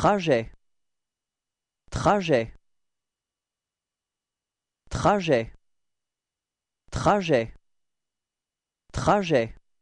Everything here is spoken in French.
trajet trajet trajet trajet trajet